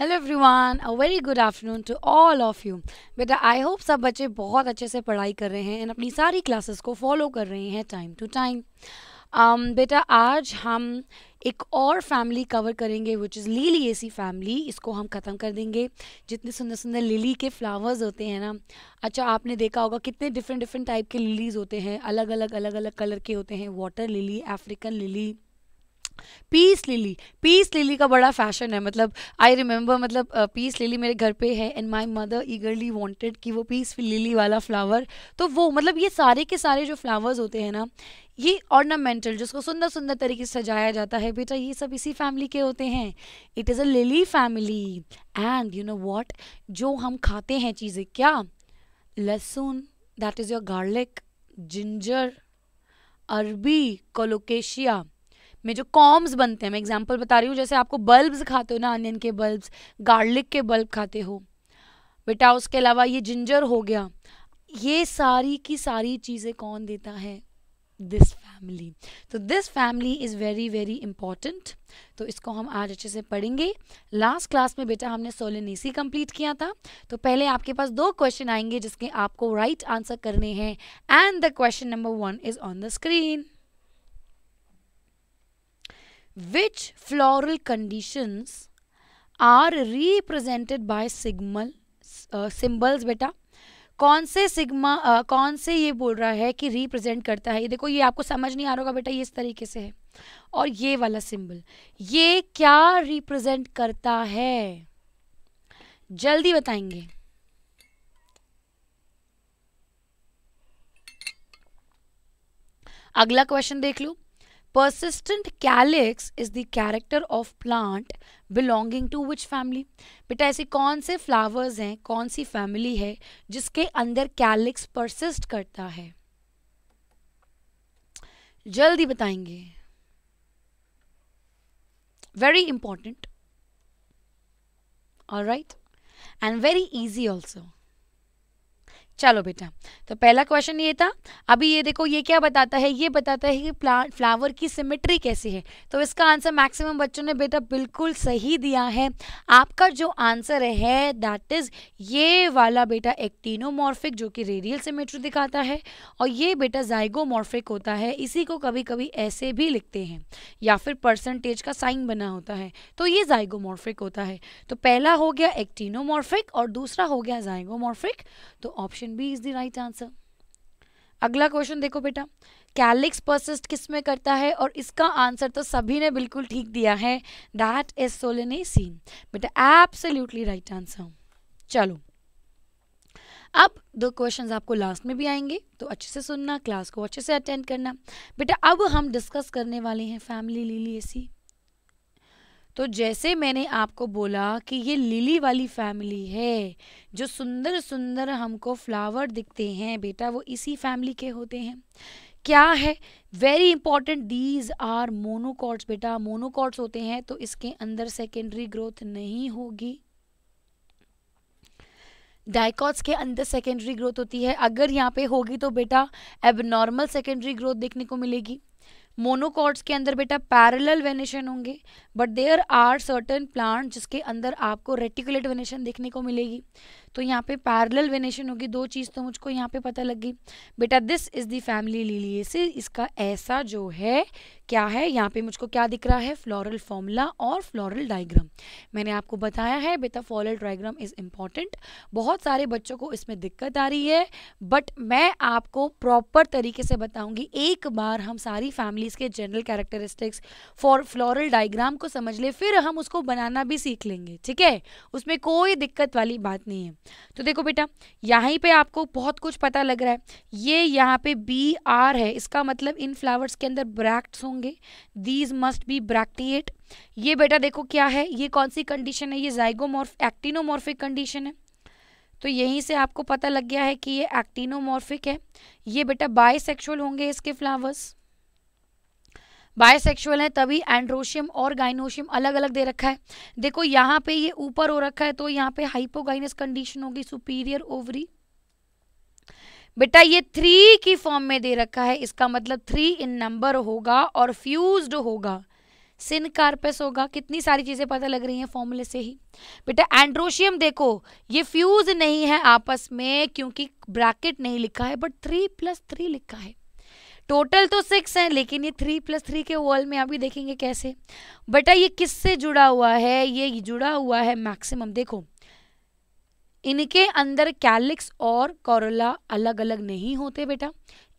Hello everyone a very good afternoon to all of you बेटा I hope सब बच्चे बहुत अच्छे से पढ़ाई कर रहे हैं एंड अपनी सारी क्लासेस को फॉलो कर रहे हैं टाइम टू टाइम बेटा आज हम एक और फैमिली कवर करेंगे which is Liliaceae family इसको हम ख़त्म कर देंगे जितने सुंदर सुंदर लिली के फ्लावर्स होते हैं ना अच्छा आपने देखा होगा कितने डिफरेंट डिफरेंट टाइप के लिलीज़ होते हैं अलग अलग अलग अलग कलर के होते हैं water lily African lily peace lily peace lily का बड़ा फैशन है मतलब आई रिमेम्बर मतलब पीस लिली मेरे घर पे है and my mother eagerly wanted कि वो पीस लिली वाला फ्लावर तो वो मतलब ये सारे के सारे जो फ्लावर्स होते हैं ना ये ऑर्नामेंटल जिसको सुंदर सुंदर तरीके से सजाया जाता है बेटा ये सब इसी फैमिली के होते हैं it is a lily family and you know what जो हम खाते हैं चीज़ें क्या लहसुन that is your garlic ginger अरबी कोलोकेशिया में जो कॉम्स बनते हैं मैं एग्जाम्पल बता रही हूँ जैसे आपको बल्ब्स खाते हो ना अनियन के बल्ब्स गार्लिक के बल्ब खाते हो बेटा उसके अलावा ये जिंजर हो गया ये सारी की सारी चीज़ें कौन देता है दिस फैमिली तो this family is very very important तो इसको हम आज अच्छे से पढ़ेंगे लास्ट क्लास में बेटा हमने सोलेनेसी कंप्लीट किया था तो पहले आपके पास दो क्वेश्चन आएंगे जिसके आपको राइट right आंसर करने हैं and the question number one is on the screen Which floral conditions are represented by signal symbols uh, बेटा कौन से सिग्मा uh, कौन से ये बोल रहा है कि रिप्रेजेंट करता है ये देखो ये आपको समझ नहीं आ रहा होगा बेटा ये इस तरीके से है और ये वाला सिंबल ये क्या रिप्रेजेंट करता है जल्दी बताएंगे अगला क्वेश्चन देख लो persistent calyx is the character of plant belonging to which family बेटा ऐसे कौन से फ्लावर्स हैं कौन सी फैमिली है जिसके अंदर कैलिक्स परसिस्ट करता है जल्दी बताएंगे वेरी इंपॉर्टेंट और right and very easy also चलो बेटा तो पहला क्वेश्चन ये था अभी ये देखो ये क्या बताता है ये बताता है कि प्लांट फ्लावर की सिमेट्री कैसी है तो इसका आंसर मैक्सिमम बच्चों ने बेटा बिल्कुल सही दिया है आपका जो आंसर है दैट इज़ ये वाला बेटा एक्टिनोमॉर्फिक जो कि रेडियल सिमेट्री दिखाता है और ये बेटा जाइगोमॉर्फिक होता है इसी को कभी कभी ऐसे भी लिखते हैं या फिर परसेंटेज का साइन बना होता है तो ये जाइगोमॉर्फिक होता है तो पहला हो गया एक्टिनोमॉर्फिक और दूसरा हो गया जाइगोमॉर्फिक तो option option B is the right answer अगला क्वेश्चन देखो बेटा कैलिक्स परसिस्ट किस में करता है और इसका आंसर तो सभी ने बिल्कुल ठीक दिया है दैट इज सोलेनेसी बेटा एब्सोल्युटली राइट आंसर चलो अब दो क्वेश्चंस आपको लास्ट में भी आएंगे तो अच्छे से सुनना क्लास को अच्छे से अटेंड करना बेटा अब हम डिस्कस करने वाले हैं फैमिली लीलिएसी तो जैसे मैंने आपको बोला कि ये लिली वाली फैमिली है जो सुंदर सुंदर हमको फ्लावर दिखते हैं बेटा वो इसी फैमिली के होते हैं क्या है very important these are monocots बेटा मोनोकॉट्स होते हैं तो इसके अंदर सेकेंडरी ग्रोथ नहीं होगी डायकॉट्स के अंदर सेकेंडरी ग्रोथ होती है अगर यहाँ पे होगी तो बेटा एबनॉर्मल सेकेंडरी ग्रोथ देखने को मिलेगी मोनोकॉर्ड्स के अंदर बेटा पैरेलल वेनेशन होंगे but there are certain plant जिसके अंदर आपको रेटिकुलेट वेनेशन देखने को मिलेगी तो यहाँ पे पैरेलल वेनेशन होगी दो चीज़ तो मुझको यहाँ पे पता लग गई बेटा this is the family Liliaceae इसका ऐसा जो है क्या है यहाँ पे मुझको क्या दिख रहा है फ्लोरल फॉर्मूला और फ्लोरल डायग्राम मैंने आपको बताया है बेटा फ्लोरल डायग्राम इज़ इम्पॉर्टेंट बहुत सारे बच्चों को इसमें दिक्कत आ रही है बट मैं आपको प्रॉपर तरीके से बताऊंगी एक बार हम सारी फैमिलीज़ के general characteristics for floral diagram को समझ ले फिर हम उसको बनाना भी सीख लेंगे ठीक है उसमें कोई दिक्कत वाली बात नहीं है तो देखो बेटा यहाँ पे आपको बहुत कुछ पता लग रहा है ये यहाँ पे बी आर है इसका मतलब इन फ्लावर्स के अंदर ब्रैक्ट्स होंगे दीज मस्ट बी ब्रैक्टिएट ये बेटा देखो क्या है ये कौन सी कंडीशन है ये जाइगोमॉर्फ एक्टिनोमॉर्फिक कंडीशन है तो यहीं से आपको पता लग गया है कि ये एक्टिनोमॉर्फिक है ये बेटा बाई होंगे इसके फ्लावर्स बायसेक्सुअल है तभी एंड्रोशियम और गाइनोशियम अलग अलग दे रखा है देखो यहाँ पे ये ऊपर हो रखा है तो यहाँ पे हाइपोगाइनस कंडीशन होगी सुपीरियर ओवरी बेटा ये थ्री की फॉर्म में दे रखा है इसका मतलब थ्री इन नंबर होगा और फ्यूज्ड होगा सिन कार्पस होगा कितनी सारी चीज़ें पता लग रही हैं फॉर्मूले से ही बेटा एंड्रोशियम देखो ये फ्यूज नहीं है आपस में क्योंकि ब्रैकेट नहीं लिखा है बट थ्री प्लस थ्री लिखा है टोटल तो सिक्स हैं लेकिन ये थ्री प्लस थ्री के वॉल में आप भी देखेंगे कैसे बेटा ये किससे जुड़ा हुआ है ये जुड़ा हुआ है मैक्सिमम देखो इनके अंदर कैलिक्स और कॉरोला अलग अलग नहीं होते बेटा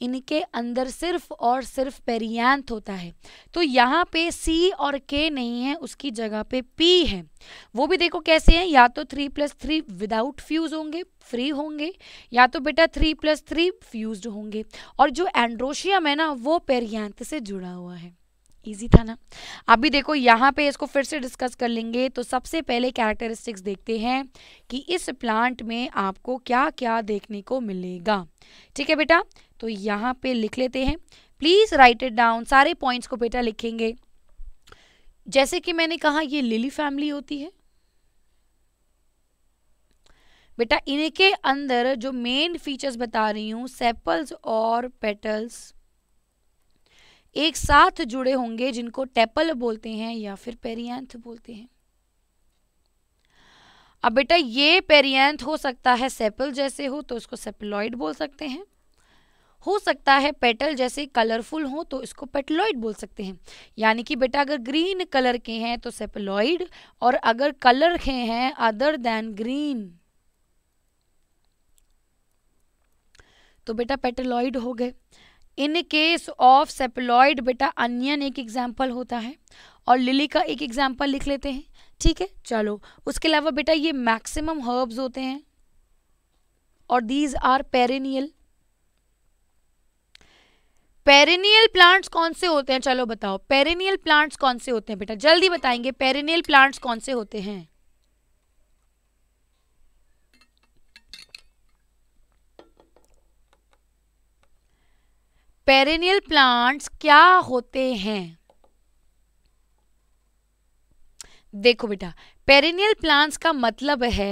इनके अंदर सिर्फ और सिर्फ पेरियांथ होता है तो यहाँ पे सी और के नहीं है उसकी जगह पे पी है वो भी देखो कैसे हैं या तो three plus three without fuse होंगे फ्री होंगे या तो बेटा थ्री प्लस थ्री फ्यूज होंगे और जो एंड्रोशियम है ना वो पेरियांथ से जुड़ा हुआ है इजी था ना अभी देखो यहाँ पे इसको फिर से डिस्कस कर लेंगे तो सबसे पहले कैरेक्टरिस्टिक्स देखते हैं कि इस प्लांट में आपको क्या क्या देखने को मिलेगा ठीक है बेटा तो यहाँ पे लिख लेते हैं प्लीज़ राइट इट डाउन सारे पॉइंट्स को बेटा लिखेंगे जैसे कि मैंने कहा ये लिली फैमिली होती है बेटा इनके अंदर जो मेन फीचर्स बता रही हूँ सेपल्स और पेटल्स एक साथ जुड़े होंगे जिनको टेपल बोलते हैं या फिर पेरियंथ बोलते हैं अब बेटा ये पेरियंथ हो सकता है सेपल जैसे हो तो उसको सेपलॉइड बोल सकते हैं हो सकता है पेटल जैसे कलरफुल हो तो इसको पेटलॉइड बोल सकते हैं यानी कि बेटा अगर ग्रीन कलर के हैं तो सेपेलॉइड और अगर कलर के हैं अदर देन ग्रीन तो बेटा पेटलॉइड हो गए इन केस ऑफ सेपेलॉइड बेटा अनियन एक एग्जाम्पल होता है और लिली का एक एग्जाम्पल लिख लेते हैं ठीक है चलो उसके अलावा बेटा ये मैक्सिमम हर्ब्स होते हैं और these are perennial perennial plants कौन से होते हैं चलो बताओ पेरेनियल प्लांट्स कौन से होते हैं बेटा जल्दी बताएंगे पेरेनियल प्लांट्स कौन से होते हैं पेरेनियल प्लांट्स क्या होते हैं देखो बेटा पेरेनियल प्लांट्स का मतलब है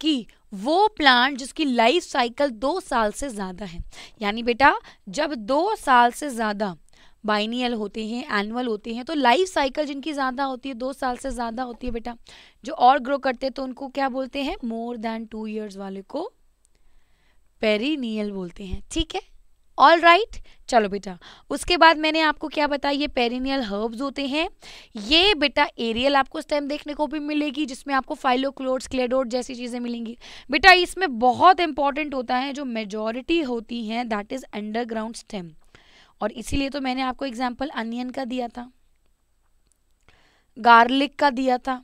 कि वो प्लांट जिसकी लाइफ साइकिल दो साल से ज़्यादा है यानी बेटा जब दो साल से ज़्यादा बाइनियल होते हैं एनुअल होते हैं तो लाइफ साइकिल जिनकी ज़्यादा होती है दो साल से ज़्यादा होती है बेटा जो और ग्रो करते हैं तो उनको क्या बोलते हैं मोर देन टू ईयर्स वाले को पेरीनियल बोलते हैं ठीक है ऑल राइट चलो बेटा उसके बाद मैंने आपको क्या बताया ये पेरिनियल हर्ब्स होते हैं ये बेटा एरियल आपको इस टाइम देखने को भी मिलेगी जिसमें आपको फाइलोक्लोड्स क्लेडोड जैसी चीज़ें मिलेंगी बेटा इसमें बहुत इंपॉर्टेंट होता है जो मेजोरिटी होती हैं दैट इज़ अंडरग्राउंड स्टेम और इसीलिए तो मैंने आपको एग्जाम्पल अनियन का दिया था गार्लिक का दिया था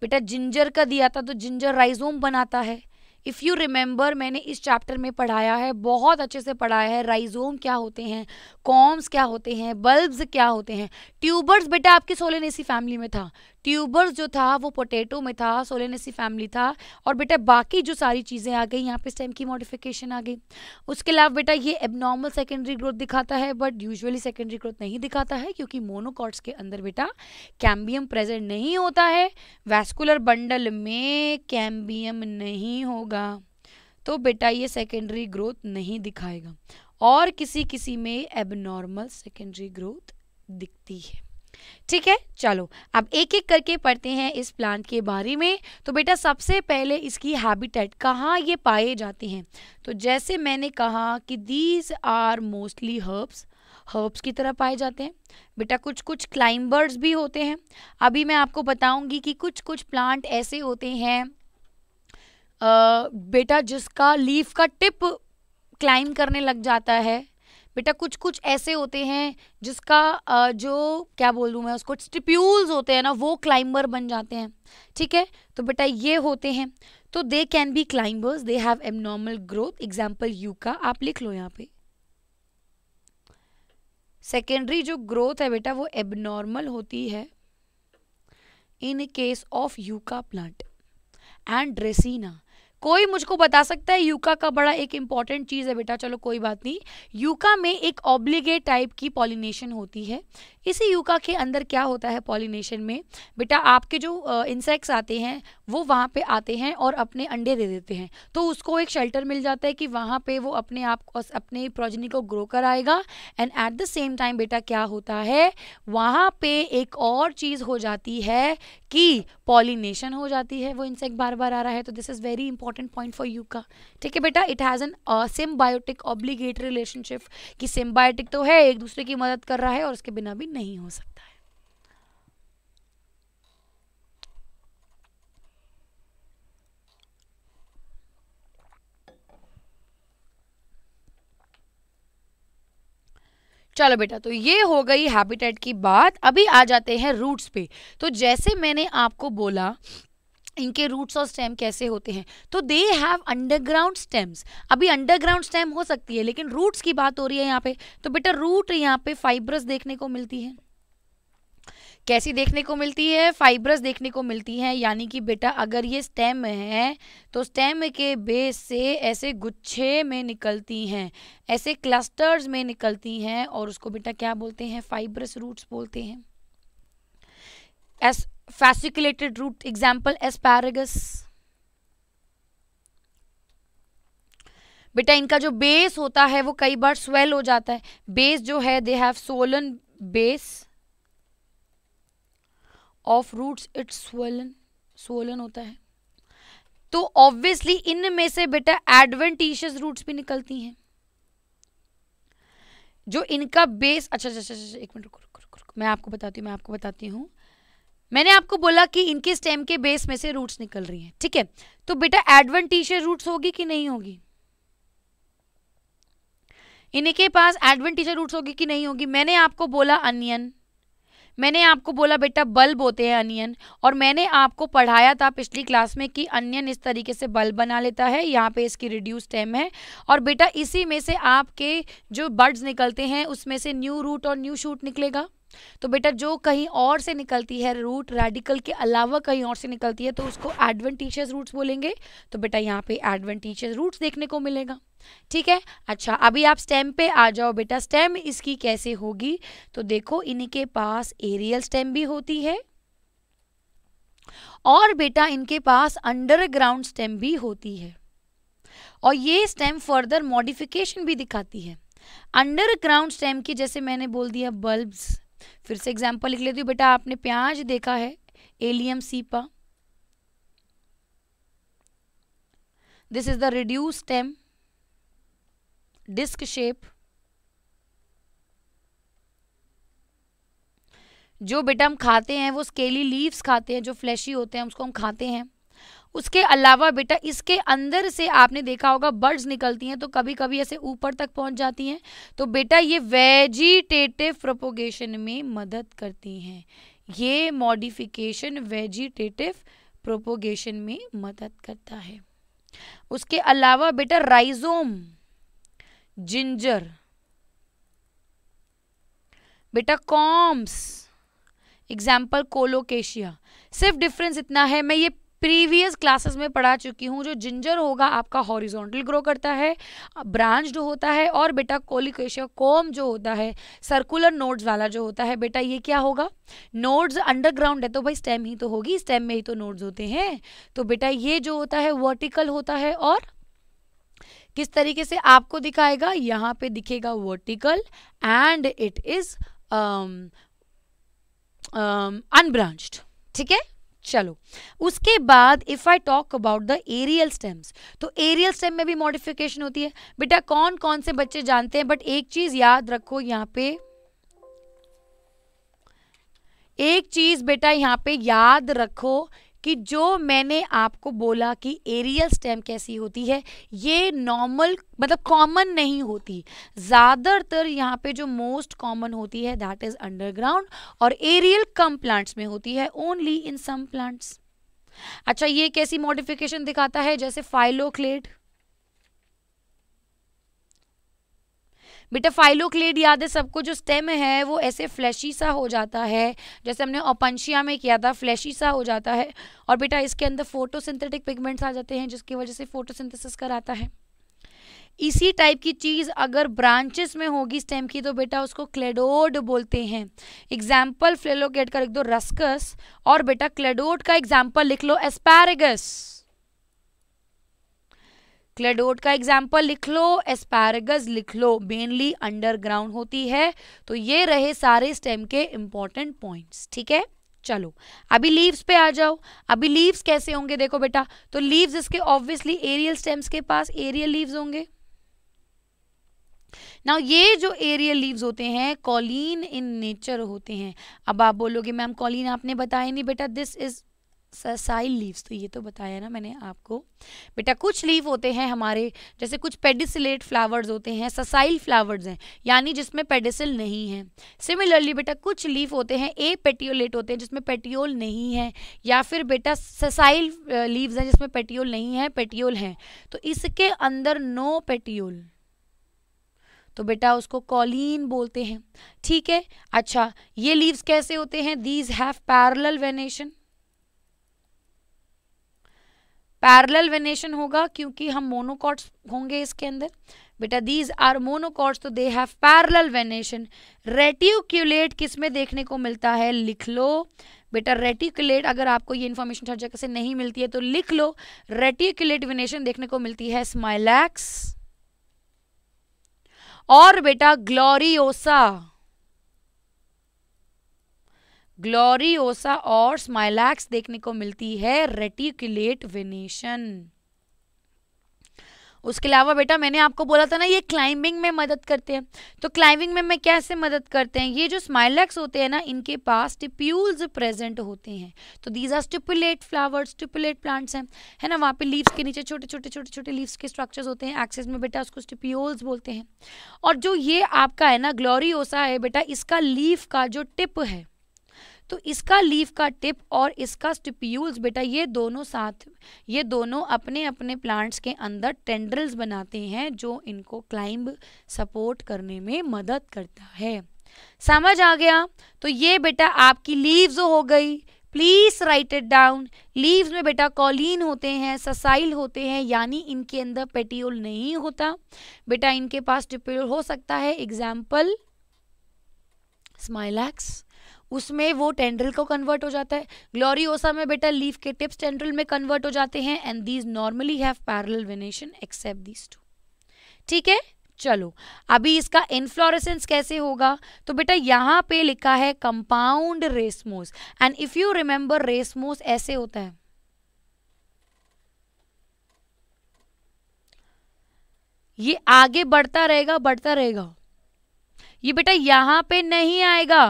बेटा जिंजर का दिया था तो जिंजर राइजोम बनाता है इफ़ यू रिमेंबर मैंने इस चैप्टर में पढ़ाया है बहुत अच्छे से पढ़ाया है राइजोम क्या होते हैं कॉम्स क्या होते हैं बल्ब्स क्या होते हैं ट्यूबर्स बेटा आपकी सोलेनेसी फैमिली में था ट्यूबर जो था वो पोटैटो में था सोलेनेसी फैमिली था और बेटा बाकी जो सारी चीज़ें आ गई यहाँ पे स्टेम की मॉडिफिकेशन आ गई उसके अलावा बेटा ये एबनॉर्मल सेकेंडरी ग्रोथ दिखाता है बट यूजुअली सेकेंडरी ग्रोथ नहीं दिखाता है क्योंकि मोनोकॉट्स के अंदर बेटा कैम्बियम प्रेजेंट नहीं होता है वैस्कुलर बंडल में कैम्बियम नहीं होगा तो बेटा ये सेकेंडरी ग्रोथ नहीं दिखाएगा और किसी किसी में एबनॉर्मल सेकेंडरी ग्रोथ दिखती है ठीक है चलो अब एक एक करके पढ़ते हैं इस प्लांट के बारे में तो बेटा सबसे पहले इसकी हैबिटेट कहाँ ये पाए जाते हैं तो जैसे मैंने कहा कि these are mostly herbs herbs की तरह पाए जाते हैं बेटा कुछ कुछ क्लाइंबर्स भी होते हैं अभी मैं आपको बताऊंगी कि कुछ कुछ प्लांट ऐसे होते हैं आ, बेटा जिसका लीफ का टिप क्लाइम करने लग जाता है बेटा कुछ कुछ ऐसे होते हैं जिसका जो क्या बोल दूँ मैं उसको स्टिप्यूल्स होते हैं ना वो क्लाइंबर बन जाते हैं ठीक है तो बेटा ये होते हैं तो they can be climbers they have abnormal growth example Yucca आप लिख लो यहाँ पे सेकेंडरी जो ग्रोथ है बेटा वो एबनॉर्मल होती है इन केस ऑफ का प्लांट एंड ड्रेसिना कोई मुझको बता सकता है यूका का बड़ा एक इंपॉर्टेंट चीज़ है बेटा चलो कोई बात नहीं यूका में एक ऑब्लिगेट टाइप की पॉलिनेशन होती है इसी यूका के अंदर क्या होता है पॉलिनेशन में बेटा आपके जो इंसेक्ट्स आते हैं वो वहाँ पे आते हैं और अपने अंडे दे देते हैं तो उसको एक शेल्टर मिल जाता है कि वहाँ पे वो अपने आप अपने प्रोजनी को ग्रो कराएगा and at the same time बेटा क्या होता है वहाँ पे एक और चीज़ हो जाती है कि पॉलिनेशन हो जाती है वो इंसेक्ट बार बार आ रहा है तो this is very important point for Yucca ठीक है बेटा it has an symbiotic obligate relationship कि सिम्बायोटिक तो है एक दूसरे की मदद कर रहा है और उसके बिना भी नहीं हो सकता है चलो बेटा तो ये हो गई हैबिटेट की बात अभी आ जाते हैं रूट्स पे तो जैसे मैंने आपको बोला इनके रूट्स और स्टेम कैसे होते हैं तो दे हैव अंडरग्राउंड स्टेम्स अभी अंडरग्राउंड स्टेम हो सकती है लेकिन रूट्स की बात हो रही है यहाँ पे तो बेटा रूट यहाँ पे फाइब्रस देखने को मिलती है कैसी देखने को मिलती है फाइब्रस देखने को मिलती है यानी कि बेटा अगर ये स्टेम है तो स्टेम के बेस से ऐसे गुच्छे में निकलती हैं ऐसे क्लस्टर्स में निकलती हैं और उसको बेटा क्या बोलते हैं फाइब्रस रूट्स बोलते हैं as fasciculated root example asparagus बेटा इनका जो बेस होता है वो कई बार स्वेल हो जाता है बेस जो है they have swollen base of roots it's swollen swollen होता है तो ऑब्वियसली इनमें से बेटा एडवेंटिशियस रूट्स भी निकलती हैं जो इनका बेस अच्छा, अच्छा अच्छा अच्छा एक मिनट रुको रुको रुको मैं आपको बताती हूँ मैं आपको बताती हूँ मैंने आपको बोला कि इनके स्टेम के बेस में से रूट्स निकल रही हैं ठीक है तो बेटा एडवेंटिशियस रूट्स होगी कि नहीं होगी इनके पास एडवेंटिशियस रूट्स होगी कि नहीं होगी मैंने आपको बोला अनियन मैंने आपको बोला बेटा बल्ब होते हैं अनियन और मैंने आपको पढ़ाया था पिछली क्लास में कि अनियन इस तरीके से बल्ब बना लेता है यहाँ पे इसकी रिड्यूस स्टेम है और बेटा इसी में से आपके जो बर्ड्स निकलते हैं उसमें से न्यू रूट और न्यू शूट निकलेगा तो बेटा जो कहीं और से निकलती है रूट रेडिकल के अलावा कहीं और से निकलती है तो उसको एडवेंटिशियस रूट्स बोलेंगे तो बेटा यहाँ पे एडवेंटिशियस रूट्स देखने को मिलेगा ठीक है अच्छा अभी आप स्टेम पे आ जाओ बेटा स्टेम इसकी कैसे होगी तो देखो इनके पास एरियल स्टेम भी होती है और बेटा इनके पास अंडरग्राउंड स्टेम भी होती है और ये स्टेम फर्दर मॉडिफिकेशन भी दिखाती है अंडरग्राउंड स्टेम की जैसे मैंने बोल दिया बल्ब्स फिर से एग्जाम्पल लिख लेती हूँ बेटा आपने प्याज देखा है Allium cepa this is the reduce stem disc shape जो बेटा हम खाते हैं वो स्केली लीव्स खाते हैं जो फ्लैशी होते हैं उसको हम खाते हैं उसके अलावा बेटा इसके अंदर से आपने देखा होगा बर्ड्स निकलती हैं तो कभी कभी ऐसे ऊपर तक पहुंच जाती हैं तो बेटा ये वेजिटेटिव प्रोपोगेशन में मदद करती हैं ये मॉडिफिकेशन वेजिटेटिव प्रोपोगेशन में मदद करता है उसके अलावा बेटा राइजोम जिंजर बेटा कॉम्स एग्जाम्पल कोलोकेशिया सिर्फ डिफरेंस इतना है मैं ये प्रीवियस क्लासेस में पढ़ा चुकी हूँ जो जिंजर होगा आपका हॉरिजॉन्टल ग्रो करता है ब्रांच्ड होता है और बेटा कोलिकेशिया कोम जो होता है सर्कुलर नोड्स वाला जो होता है बेटा ये क्या होगा नोड्स अंडरग्राउंड है तो भाई स्टेम ही तो होगी स्टेम में ही तो नोड्स होते हैं तो बेटा ये जो होता है वर्टिकल होता है और किस तरीके से आपको दिखाएगा यहाँ पे दिखेगा vertical and it is unbranched ठीक है चलो उसके बाद if I talk about the aerial stems तो एरियल स्टेम में भी मॉडिफिकेशन होती है बेटा कौन कौन से बच्चे जानते हैं बट एक चीज याद रखो यहाँ पे एक चीज बेटा यहाँ पे याद रखो कि जो मैंने आपको बोला कि एरियल स्टेम कैसी होती है ये नॉर्मल मतलब कॉमन नहीं होती ज़्यादातर यहाँ पे जो मोस्ट कॉमन होती है दैट इज़ अंडरग्राउंड और एरियल कम प्लांट्स में होती है ओनली इन सम प्लांट्स अच्छा ये कैसी मॉडिफिकेशन दिखाता है जैसे फाइलोक्लेट बेटा फाइलोक्लेड याद है सबको जो स्टेम है वो ऐसे फ्लैशी सा हो जाता है जैसे हमने ओपनशिया में किया था फ्लैशी सा हो जाता है और बेटा इसके अंदर फोटोसिंथेटिक पिगमेंट्स आ जाते हैं जिसकी वजह से फोटोसिंथेसिस कराता है इसी टाइप की चीज़ अगर ब्रांचेस में होगी स्टेम की तो बेटा उसको क्लेडोड बोलते हैं एग्जाम्पल फ्लेलोकेट का लिख दो रस्कस और बेटा क्लेडोड का एग्जाम्पल लिख लो एस्पैरेगस क्लेडोट का एग्जाम्पल लिख लो एस्पैरगस लिख लो मेनली अंडरग्राउंड होती है तो ये रहे सारे स्टेम के इंपॉर्टेंट पॉइंट्स ठीक है चलो अभी लीव्स पे आ जाओ अभी लीव्स कैसे होंगे देखो बेटा तो लीव्स इसके ऑब्वियसली एरियल स्टेम्स के पास एरियल लीव्स होंगे नाउ ये जो एरियल लीव्स होते हैं कॉलीन इन नेचर होते हैं अब आप बोलोगे मैम कॉलीन आपने बताया नहीं बेटा दिस इज ससाइल लीव्स तो ये तो बताया ना मैंने आपको बेटा कुछ लीव होते हैं हमारे जैसे कुछ पेडिसिलेट फ्लावर्स होते हैं ससाइल फ्लावर्स हैं यानी जिसमें पेडिसिल नहीं है सिमिलरली बेटा कुछ लीव होते हैं ए पेटियोलेट होते हैं जिसमें पेटियोल नहीं है या फिर बेटा ससाइल लीव्स हैं जिसमें पेटियोल नहीं है पेटियोल हैं तो इसके अंदर नो पेटियोल तो बेटा उसको कॉलिन बोलते हैं ठीक है अच्छा ये लीव्स कैसे होते हैं these have parallel venation parallel venation होगा क्योंकि हम मोनोकॉट्स होंगे इसके अंदर बेटा दीज आर मोनोकॉट्स तो they have parallel venation reticulate किस में देखने को मिलता है लिख लो बेटा रेटिकुलेट अगर आपको ये इन्फॉर्मेशन हर जगह से नहीं मिलती है तो लिख लो रेटिकुलेट वेनेशन देखने को मिलती है स्माइलैक्स और बेटा ग्लोरियोसा ग्लोरियोसा और स्माइलैक्स देखने को मिलती है रेटिकुलेट वेनेशन उसके अलावा बेटा मैंने आपको बोला था ना ये क्लाइंबिंग में मदद करते हैं तो क्लाइंबिंग में मैं कैसे मदद करते हैं ये जो स्माइलैक्स होते हैं ना इनके पास टिप्यूल्स प्रेजेंट होते हैं तो these are stipulate flowers stipulate plants हैं है ना वहाँ पे लीव्स के नीचे छोटे छोटे छोटे छोटे लीव्स के स्ट्रक्चर्स होते हैं एक्सेस में बेटा उसको स्टिप्यूल्स बोलते हैं और जो ये आपका है ना ग्लोरी है बेटा इसका लीफ का जो टिप है तो इसका लीफ का टिप और इसका स्टिप्यूल्स बेटा ये दोनों साथ ये दोनों अपने अपने प्लांट्स के अंदर टेंड्रल्स बनाते हैं जो इनको क्लाइंब सपोर्ट करने में मदद करता है समझ आ गया तो ये बेटा आपकी लीव्स हो गई please write it down leaves में बेटा कॉलिन होते हैं ससाइल होते हैं यानी इनके अंदर पेटियोल नहीं होता बेटा इनके पास टिप्योल हो सकता है एग्जाम्पल स्माइलैक्स उसमें वो टेंड्रिल को कन्वर्ट हो जाता है ग्लोरियोसा में बेटा लीफ के टिप्स टेंड्रिल में कन्वर्ट हो जाते हैं and these normally have parallel venation except these two ठीक है चलो अभी इसका इनफ्लोरेसेंस कैसे होगा तो बेटा यहाँ पे लिखा है compound racemose and if you remember racemose ऐसे होता है ये आगे बढ़ता रहेगा बढ़ता रहेगा ये बेटा यहां पे नहीं आएगा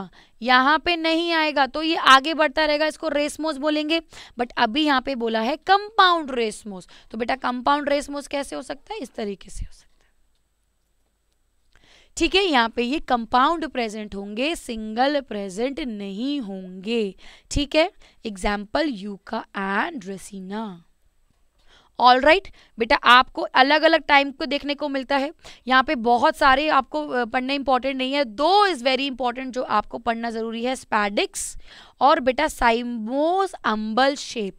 यहाँ पे नहीं आएगा तो ये आगे बढ़ता रहेगा इसको रेसमोस बोलेंगे बट अभी यहाँ पे बोला है कंपाउंड रेसमोस तो बेटा कंपाउंड रेसमोस कैसे हो सकता है इस तरीके से हो सकता है ठीक है यहाँ पे ये कंपाउंड प्रेजेंट होंगे सिंगल प्रेजेंट नहीं होंगे ठीक है example Yucca and dracaena all right right? बेटा आपको अलग अलग टाइम को देखने को मिलता है यहाँ पे बहुत सारे आपको पढ़ने इंपॉर्टेंट नहीं है दो इज़ वेरी इंपॉर्टेंट जो आपको पढ़ना ज़रूरी है स्पैडिक्स और बेटा साइमोस अम्बल शेप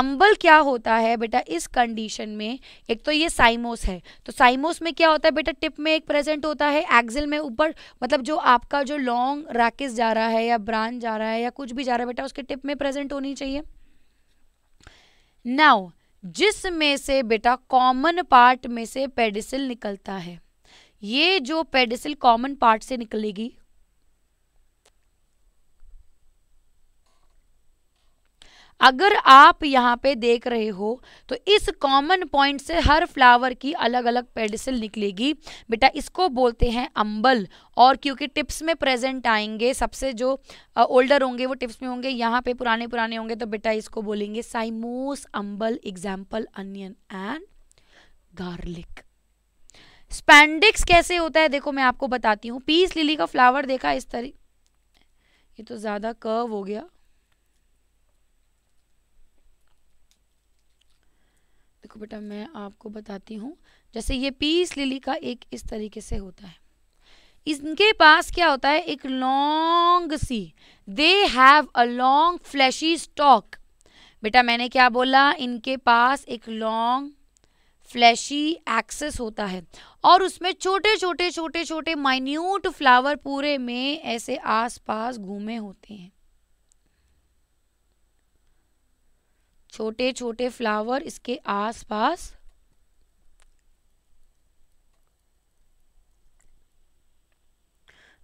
अम्बल क्या होता है बेटा इस कंडीशन में एक तो ये साइमोस है तो साइमोस में क्या होता है बेटा टिप में एक प्रेजेंट होता है एक्सिल में ऊपर मतलब जो आपका जो लॉन्ग राकेस जा रहा है या ब्रांच जा रहा है या कुछ भी जा रहा है बेटा उसके टिप में प्रेजेंट होनी चाहिए नाउ जिसमें से बेटा कॉमन पार्ट में से पेडिसिल निकलता है ये जो पेडिसिल कॉमन पार्ट से निकलेगी अगर आप यहाँ पे देख रहे हो तो इस कॉमन पॉइंट से हर फ्लावर की अलग अलग पेडिसल निकलेगी बेटा इसको बोलते हैं अंबल और क्योंकि टिप्स में प्रेजेंट आएंगे सबसे जो ओल्डर होंगे वो टिप्स में होंगे यहाँ पे पुराने पुराने होंगे तो बेटा इसको बोलेंगे cymose umbel example onion and garlic spadix कैसे होता है देखो मैं आपको बताती हूँ पीस लिली का फ्लावर देखा इस तरह ये तो ज़्यादा कर्व हो गया देखो बेटा मैं आपको बताती हूँ जैसे ये पीस लिली का एक इस तरीके से होता है इनके पास क्या होता है एक long see they have a long fleshy stalk बेटा मैंने क्या बोला इनके पास एक लॉन्ग फ्लैशी एक्सेस होता है और उसमें छोटे छोटे छोटे छोटे माइन्यूट फ्लावर पूरे में ऐसे आसपास घूमे होते हैं छोटे छोटे फ्लावर इसके आसपास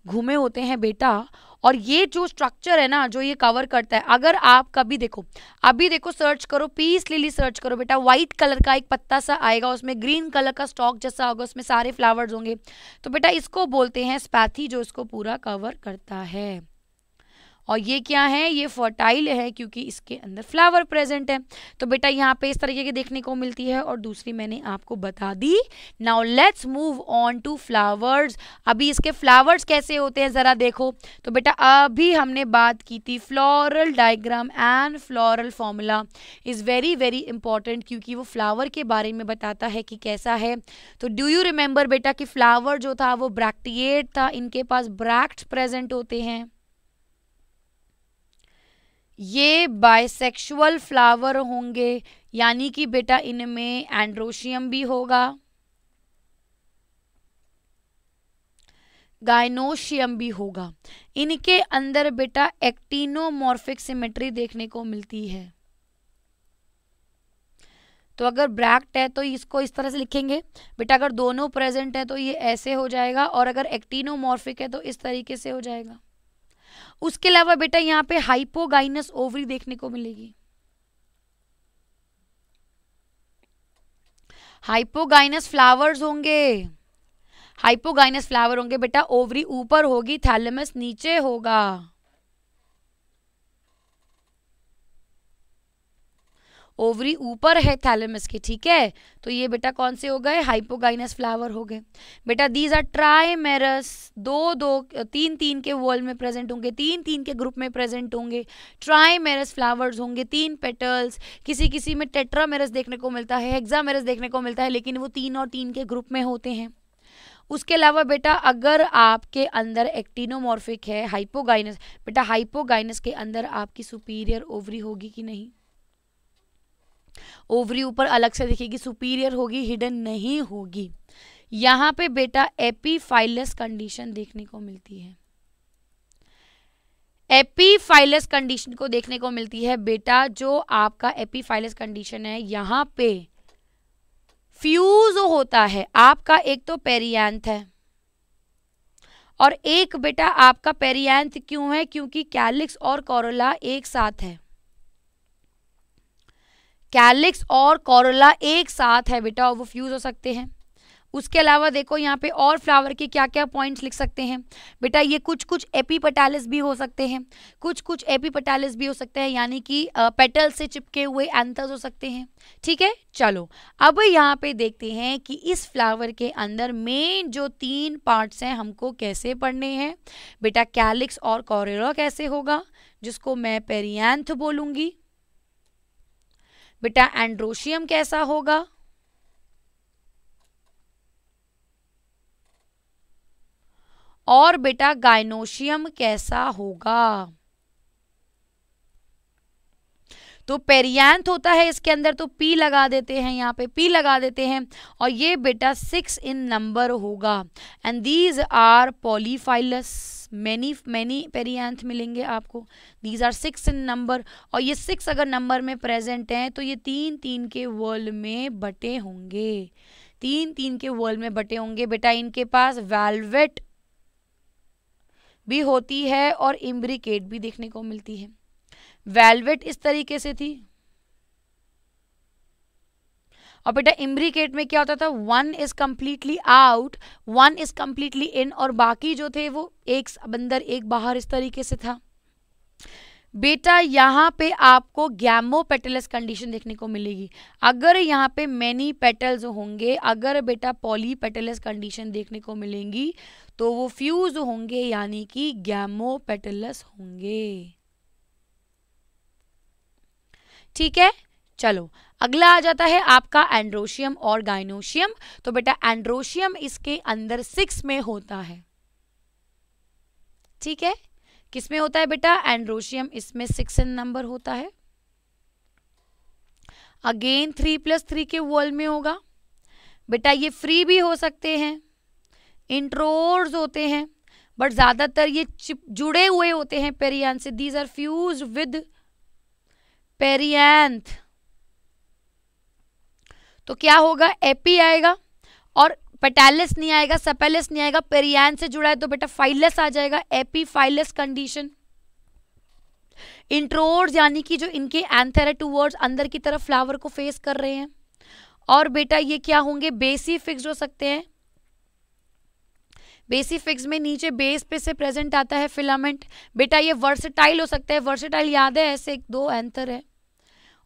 घूमे होते हैं बेटा और ये जो स्ट्रक्चर है ना जो ये कवर करता है अगर आप कभी देखो अभी देखो सर्च करो पीस लिली सर्च करो बेटा व्हाइट कलर का एक पत्ता सा आएगा उसमें ग्रीन कलर का स्टॉक जैसा होगा उसमें सारे फ्लावर्स होंगे तो बेटा इसको बोलते हैं स्पैथी जो इसको पूरा कवर करता है और ये क्या है ये फर्टाइल है क्योंकि इसके अंदर फ्लावर प्रेजेंट है तो बेटा यहाँ पे इस तरीके की देखने को मिलती है और दूसरी मैंने आपको बता दी now let's move on to flowers अभी इसके फ्लावर्स कैसे होते हैं ज़रा देखो तो बेटा अभी हमने बात की थी floral diagram and floral formula is very very important क्योंकि वो फ्लावर के बारे में बताता है कि कैसा है तो डू यू रिमेंबर बेटा कि फ्लावर जो था वो ब्रैक्टिएट था इनके पास ब्रैक्ट प्रेजेंट होते हैं ये बाइसेक्सुअल फ्लावर होंगे यानी कि बेटा इनमें एंड्रोशियम भी होगा गायनोशियम भी होगा इनके अंदर बेटा एक्टिनोमॉर्फिक सिमेट्री देखने को मिलती है तो अगर ब्रैक्ट है तो इसको इस तरह से लिखेंगे बेटा अगर दोनों प्रेजेंट है तो ये ऐसे हो जाएगा और अगर एक्टिनोमॉर्फिक है तो इस तरीके से हो जाएगा उसके अलावा बेटा यहाँ पे हाइपोगाइनस ओवरी देखने को मिलेगी हाइपोगाइनस फ्लावर्स होंगे हाइपोगाइनस फ्लावर होंगे बेटा ओवरी ऊपर होगी थैलेमस नीचे होगा ओवरी ऊपर है थैलेमस के ठीक है तो ये बेटा कौन से हो गए हाइपोगाइनस फ्लावर हो गए बेटा दीज आर ट्राइमेरस दो दो तीन तीन के वर्ल्ड में प्रेजेंट होंगे तीन तीन के ग्रुप में प्रेजेंट होंगे ट्राइमेरस फ्लावर्स होंगे तीन पेटल्स किसी किसी में टेट्रामेरस देखने को मिलता है हेक्सामेरस देखने को मिलता है लेकिन वो तीन और तीन के ग्रुप में होते हैं उसके अलावा बेटा अगर आपके अंदर एक्टिनोमॉर्फिक है हाइपोगाइनस बेटा हाइपोगाइनस के अंदर आपकी सुपीरियर ओवरी होगी कि नहीं ओवरी ऊपर अलग से दिखेगी सुपीरियर होगी हिडन नहीं होगी यहाँ पे बेटा एपीफाइलस कंडीशन देखने को मिलती है एपीफाइलस कंडीशन को देखने को मिलती है बेटा जो आपका एपीफाइलस कंडीशन है यहाँ पे फ्यूज होता है आपका एक तो पेरियांथ है और एक बेटा आपका पेरियांथ क्यों है क्योंकि कैलिक्स और कोरोला एक साथ है कैलिक्स और कॉरोला एक साथ है बेटा वो फ्यूज़ हो सकते हैं उसके अलावा देखो यहाँ पे और फ्लावर के क्या क्या पॉइंट्स लिख सकते हैं बेटा ये कुछ कुछ एपीपटालिस भी हो सकते हैं कुछ कुछ एपीपटालिस भी हो सकते हैं यानी कि पेटल से चिपके हुए एंथर्स हो सकते हैं ठीक है चलो अब यहाँ पे देखते हैं कि इस फ्लावर के अंदर मेन जो तीन पार्ट्स हैं हमको कैसे पढ़ने हैं बेटा कैलिक्स और कॉरेला कैसे होगा जिसको मैं पेरियंथ बोलूँगी बेटा एंड्रोशियम कैसा होगा और बेटा गाइनोशियम कैसा होगा तो पेरियांथ होता है इसके अंदर तो पी लगा देते हैं यहाँ पे पी लगा देते हैं और ये बेटा सिक्स इन नंबर होगा and these are polyphyllous many many perianth मिलेंगे आपको these are six in number और ये सिक्स अगर नंबर में प्रेजेंट हैं तो ये तीन तीन के वर्ल्ड में बटे होंगे तीन तीन के वर्ल्ड में बटे होंगे बेटा इनके पास वेलवेट भी होती है और इम्ब्रिकेट भी देखने को मिलती है वेलवेट इस तरीके से थी और बेटा इम्ब्रिकेट में क्या होता था one is completely out one is completely in और बाकी जो थे वो एक अंदर एक बाहर इस तरीके से था बेटा यहाँ पे आपको गैमो पेटलस कंडीशन देखने को मिलेगी अगर यहाँ पे मैनी पेटल्स होंगे अगर बेटा पॉली पेटलस कंडीशन देखने को मिलेंगी तो वो फ्यूज होंगे यानी कि गैमो पेटलस होंगे ठीक है चलो अगला आ जाता है आपका एंड्रोशियम और गाइनोशियम तो बेटा एंड्रोशियम इसके अंदर सिक्स में होता है ठीक है किस में होता है बेटा एंड्रोशियम इसमें सिक्स इन नंबर होता है अगेन थ्री प्लस थ्री के वर्ल्ड में होगा बेटा ये फ्री भी हो सकते हैं इंट्रोर्स होते हैं बट ज़्यादातर ये जुड़े हुए होते हैं पेरियान से these are fused with perianth तो क्या होगा एपी आएगा और पेटालिस नहीं आएगा सेपेलिस नहीं आएगा पेरियन से जुड़ा है तो बेटा फाइलस आ जाएगा एपी फाइलस कंडीशन इंट्रोर्स यानी कि जो इनके एंथर है टू अंदर की तरफ फ्लावर को फेस कर रहे हैं और बेटा ये क्या होंगे बेसी फिक्स हो सकते हैं बेसी फिक्स में नीचे बेस पे से प्रेजेंट आता है फिलामेंट बेटा ये वर्सटाइल हो सकता है वर्सटाइल याद है ऐसे एक दो एंथर है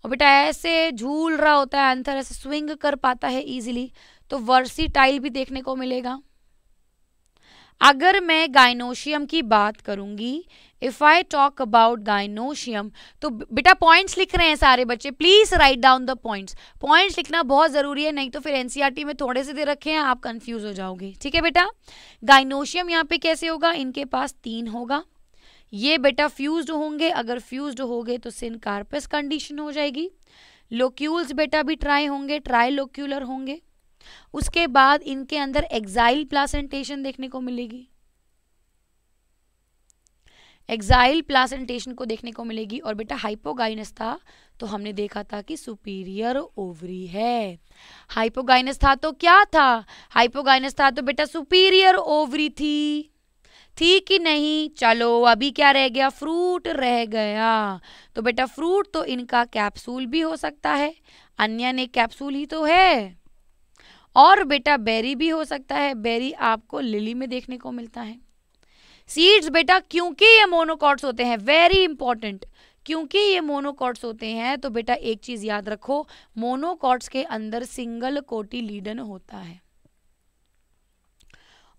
और बेटा ऐसे झूल रहा होता है आंसर ऐसे स्विंग कर पाता है इजीली तो वर्सीटाइल भी देखने को मिलेगा अगर मैं गाइनोशियम की बात करूंगी if I talk about gynoecium तो बेटा पॉइंट्स लिख रहे हैं सारे बच्चे please write down the points points लिखना बहुत जरूरी है नहीं तो फिर एनसीईआरटी e में थोड़े से दे रखे हैं आप कंफ्यूज हो जाओगे ठीक है बेटा गाइनोशियम यहाँ पे कैसे होगा इनके पास तीन होगा ये बेटा फ्यूज्ड होंगे अगर फ्यूज्ड हो गए तो कार्पस कंडीशन हो जाएगी लोक्यूल्स बेटा भी ट्राई होंगे ट्राई लोक्यूलर होंगे उसके बाद इनके अंदर एक्साइल प्लासेंटेशन देखने को मिलेगी एक्साइल प्लासेंटेशन को देखने को मिलेगी और बेटा हाइपोगाइनस था तो हमने देखा था कि सुपीरियर ओवरी है हाइपोगाइनस था तो क्या था हाइपोगाइनस था तो बेटा सुपीरियर ओवरी थी थी कि नहीं चलो अभी क्या रह गया फ्रूट रह गया तो बेटा फ्रूट तो इनका कैप्सूल भी हो सकता है अन्य ने कैप्सूल ही तो है और बेटा बेरी भी हो सकता है बेरी आपको लिली में देखने को मिलता है सीड्स बेटा क्योंकि ये मोनोकॉट्स होते हैं वेरी इंपॉर्टेंट क्योंकि ये मोनोकॉट्स होते हैं तो बेटा एक चीज़ याद रखो मोनोकॉट्स के अंदर सिंगल लीडन होता है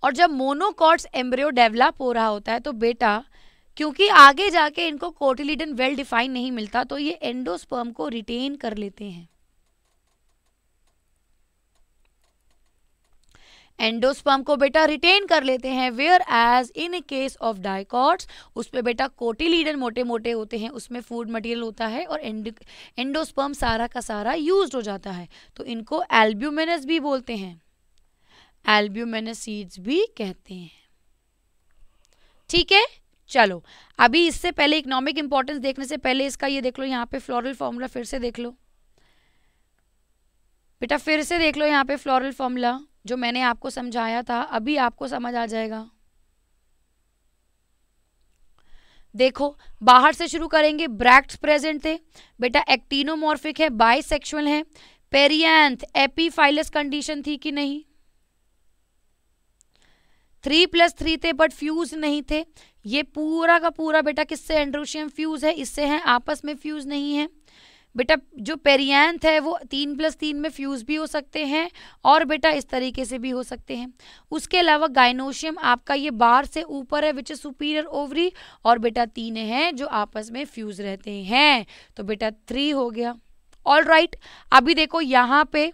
और जब मोनोकॉट्स एम्ब्रियो डेवलप हो रहा होता है तो बेटा क्योंकि आगे जाके इनको कोटिलीडन वेल डिफाइन नहीं मिलता तो ये एंडोस्पर्म को रिटेन कर लेते हैं एंडोस्पर्म को बेटा रिटेन कर लेते हैं whereas in case of dicots उसमें बेटा कोटिलीडन मोटे मोटे होते हैं उसमें फूड मटेरियल होता है और एंडोस्पर्म सारा का सारा यूज हो जाता है तो इनको एल्ब्यूमिनस भी बोलते हैं सीड्स भी कहते हैं ठीक है चलो अभी इससे पहले इकोनॉमिक इंपॉर्टेंस देखने से पहले इसका ये देख लो यहाँ पे फ्लोरल फॉर्मूला फिर से देख लो बेटा फिर से देख लो यहाँ पे फ्लोरल फॉर्मूला जो मैंने आपको समझाया था अभी आपको समझ आ जाएगा देखो बाहर से शुरू करेंगे ब्रैक्ट प्रेजेंट थे बेटा एक्टिनोमॉर्फिक है बाइसेक्सुअल है पेरियंथ एपीफाइलस कंडीशन थी कि नहीं थ्री प्लस थ्री थे बट फ्यूज नहीं थे ये पूरा का पूरा बेटा किससे एंड्रोशियम फ्यूज है इससे हैं आपस में फ्यूज नहीं है बेटा जो पेरियंथ है वो तीन प्लस तीन में फ्यूज़ भी हो सकते हैं और बेटा इस तरीके से भी हो सकते हैं उसके अलावा गाइनोशियम आपका ये बार से ऊपर है विच इज़ सुपीरियर ओवरी और बेटा तीन हैं जो आपस में फ्यूज़ रहते हैं तो बेटा थ्री हो गया ऑल राइट right, अभी देखो यहाँ पे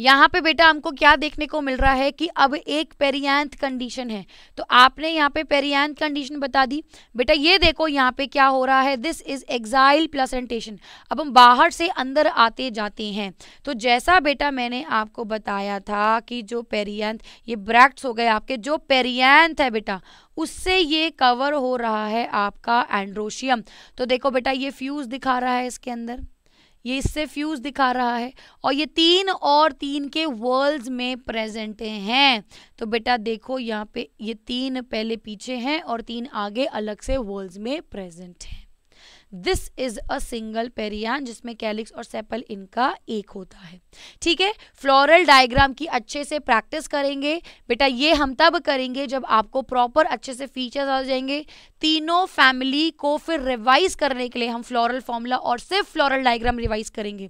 यहाँ पे बेटा हमको क्या देखने को मिल रहा है कि अब एक पेरियांत कंडीशन है तो आपने यहाँ पे पेरियांत कंडीशन बता दी बेटा ये देखो यहाँ पे क्या हो रहा है दिस इज एग्जाइल प्लेसेंटेशन अब हम बाहर से अंदर आते जाते हैं तो जैसा बेटा मैंने आपको बताया था कि जो पेरियांत ये ब्रैक्ट्स हो गए आपके जो पेरियांत है बेटा उससे ये कवर हो रहा है आपका एंड्रोशियम तो देखो बेटा ये फ्यूज दिखा रहा है इसके अंदर ये इससे फ्यूज दिखा रहा है और ये तीन और तीन के वर्ल्ड्स में प्रेजेंट हैं तो बेटा देखो यहाँ पे ये तीन पहले पीछे हैं और तीन आगे अलग से वर्ल्ड्स में प्रेजेंट हैं this is a single perianth जिसमें कैलिक्स और सेपल इनका एक होता है ठीक है फ्लोरल डायग्राम की अच्छे से प्रैक्टिस करेंगे बेटा ये हम तब करेंगे जब आपको प्रॉपर अच्छे से फीचर्स आ जाएंगे तीनों फैमिली को फिर रिवाइज करने के लिए हम फ्लोरल फॉर्मूला और सिर्फ फ्लोरल डायग्राम रिवाइज करेंगे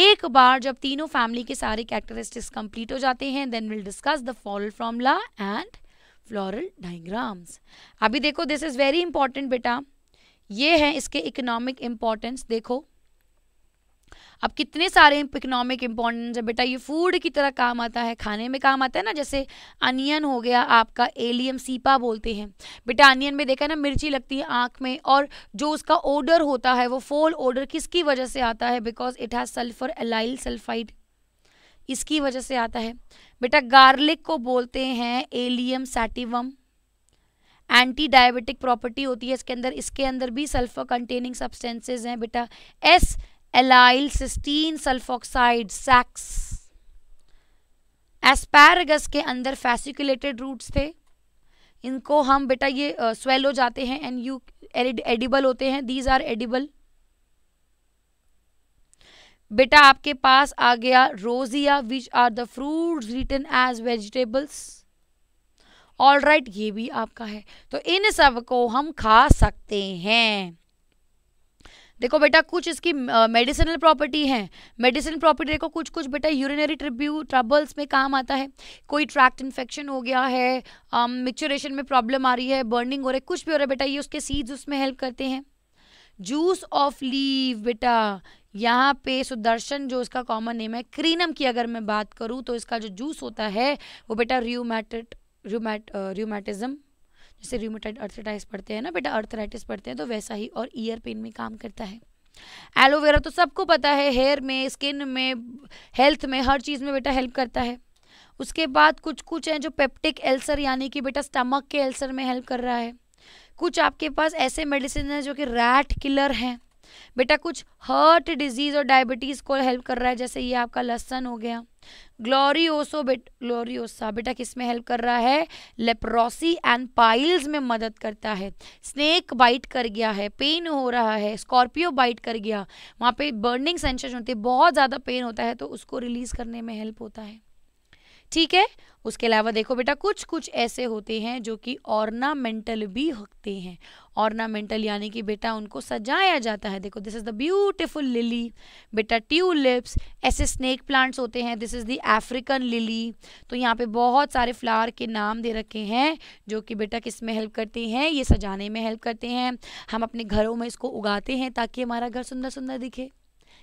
एक बार जब तीनों फैमिली के सारे कैरेक्टरिस्टिक्स कंप्लीट हो जाते हैं then will discuss the floral formula and floral diagrams अभी देखो दिस इज़ वेरी इंपॉर्टेंट बेटा ये है इसके इकोनॉमिक इम्पोर्टेंस देखो अब कितने सारे इकोनॉमिक इम्पोर्टेंस है बेटा ये फूड की तरह काम आता है खाने में काम आता है ना जैसे अनियन हो गया आपका एलियम सीपा बोलते हैं बेटा अनियन में देखा है ना मिर्ची लगती है आँख में और जो उसका ओडर होता है वो फोल ओडर किसकी वजह से आता है because it has sulphur allyl sulphide इसकी वजह से आता है बेटा गार्लिक को बोलते हैं allium sativum anti diabetic property होती है इसके अंदर इसके अंदर भी सल्फर कंटेनिंग सब्सटेंसेज हैं बेटा एस एलाइल सिस्टीन सल्फोक्साइड सैक्स एस्पैरगस के अंदर फैसिकुलेटेड रूट्स थे इनको हम बेटा ये स्वेल हो जाते हैं एंड यू एडिबल होते हैं दीज आर एडिबल बेटा आपके पास आ गया रोजिया which are the fruits written as vegetables all right ये भी आपका है तो इन सब को हम खा सकते हैं देखो बेटा कुछ इसकी मेडिसिनल प्रॉपर्टी है मेडिसिनल प्रॉपर्टी देखो कुछ कुछ बेटा यूरिनरी ट्रिब्यू ट्रबल्स में काम आता है कोई ट्रैक्ट इन्फेक्शन हो गया है मिक्चुरेशन में प्रॉब्लम आ रही है बर्निंग हो रहा है कुछ भी हो रहा है बेटा ये उसके सीड्स उसमें हेल्प करते हैं जूस ऑफ लीव बेटा यहाँ पे सुदर्शन जो इसका कॉमन नेम है क्रीनम की अगर मैं बात करूँ तो इसका जो जूस होता है वो बेटा र्यूमैटिक रूमैट रूमैटिज़म जैसे रूमेटाइड अर्थराइटिस पढ़ते हैं ना बेटा अर्थराइटिस पढ़ते हैं तो वैसा ही और ईयर पेन में काम करता है एलोवेरा तो सबको पता है हेयर में स्किन में हेल्थ में हर चीज़ में बेटा हेल्प करता है उसके बाद कुछ कुछ हैं जो पेप्टिक एल्सर यानी कि बेटा स्टमक के एल्सर में हेल्प कर रहा है कुछ आपके पास ऐसे मेडिसिन हैं जो कि रैट किलर हैं बेटा कुछ हर्ट डिजीज और डायबिटीज़ को हेल्प कर रहा है जैसे ये आपका लहसन हो गया ग्लोरियोसो बेट ग्लोरियोसा बेटा किस में हेल्प कर रहा है लेप्रोसी एंड पाइल्स में मदद करता है स्नेक बाइट कर गया है पेन हो रहा है स्कॉर्पियो बाइट कर गया वहाँ पे बर्निंग सेंसेशन होती है बहुत ज़्यादा पेन होता है तो उसको रिलीज़ करने में हेल्प होता है ठीक है उसके अलावा देखो बेटा कुछ कुछ ऐसे होते हैं जो कि ऑर्नामेंटल भी होते हैं ऑर्नामेंटल यानी कि बेटा उनको सजाया जाता है देखो this is the beautiful lily बेटा ट्यूलिप्स ऐसे स्नेक प्लांट्स होते हैं this is the African lily तो यहाँ पे बहुत सारे फ्लावर के नाम दे रखे हैं जो कि बेटा किस में हेल्प करते हैं ये सजाने में हेल्प करते हैं हम अपने घरों में इसको उगाते हैं ताकि हमारा घर सुंदर सुंदर दिखे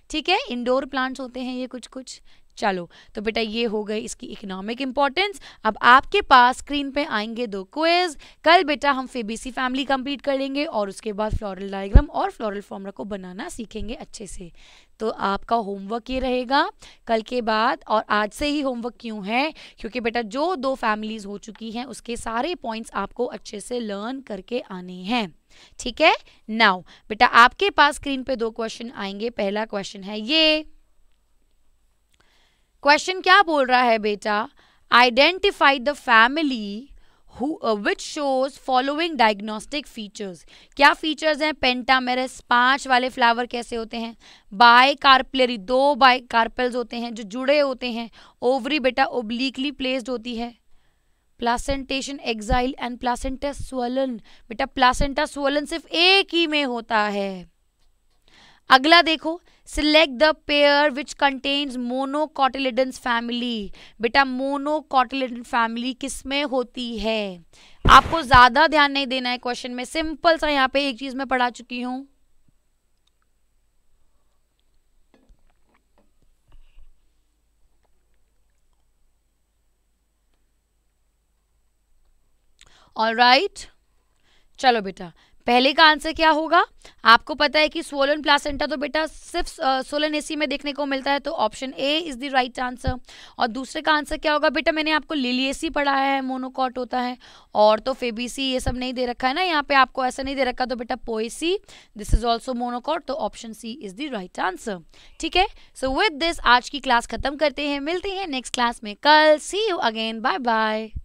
ठीक है इंडोर प्लांट्स होते हैं ये कुछ कुछ चलो तो बेटा ये हो गई इसकी इकोनॉमिक इंपॉर्टेंस अब आपके पास स्क्रीन पे आएंगे दो क्वेज कल बेटा हम फेबीसी फैमिली कंप्लीट करेंगे और उसके बाद फ्लोरल डायग्राम और फ्लोरल फॉर्मूला को बनाना सीखेंगे अच्छे से तो आपका होमवर्क ये रहेगा कल के बाद और आज से ही होमवर्क क्यों है क्योंकि बेटा जो दो फैमिलीज़ हो चुकी हैं उसके सारे पॉइंट्स आपको अच्छे से लर्न करके आने हैं ठीक है नाउ बेटा आपके पास स्क्रीन पे दो क्वेश्चन आएंगे पहला क्वेश्चन है ये क्वेश्चन क्या बोल रहा है बेटा identify the family which shows following diagnostic features क्या फीचर्स हैं पेंटामेरस पांच वाले फ्लावर कैसे होते हैं बाय कार्पलरी दो बाय कार्पल्स होते हैं जो जुड़े होते हैं ओवरी बेटा ओब्लीकली प्लेस्ड होती है placentation axile and placenta swollen बेटा प्लासेंटा स्वलन सिर्फ एक ही में होता है अगला देखो select the pair which contains monocotyledons family बेटा मोनोकॉटिलेडन फैमिली किस में होती है आपको ज्यादा ध्यान नहीं देना है क्वेश्चन में सिंपल सा यहाँ पे एक चीज मैं पढ़ा चुकी हूँ ऑल राइट right. चलो बेटा पहले का आंसर क्या होगा आपको पता है कि स्वोलन प्लासेंटा तो बेटा सिर्फ सोलन एसी में देखने को मिलता है तो option A is the right answer और दूसरे का आंसर क्या होगा बेटा मैंने आपको एसी पढ़ाया है मोनोकॉट होता है और तो फेबीसी ये सब नहीं दे रखा है ना यहाँ पे आपको ऐसा नहीं दे रखा तो बेटा Poaceae this is also monocot तो option C is the right answer ठीक है सो विद दिस आज की क्लास खत्म करते हैं मिलते हैं नेक्स्ट क्लास में कल see you again bye bye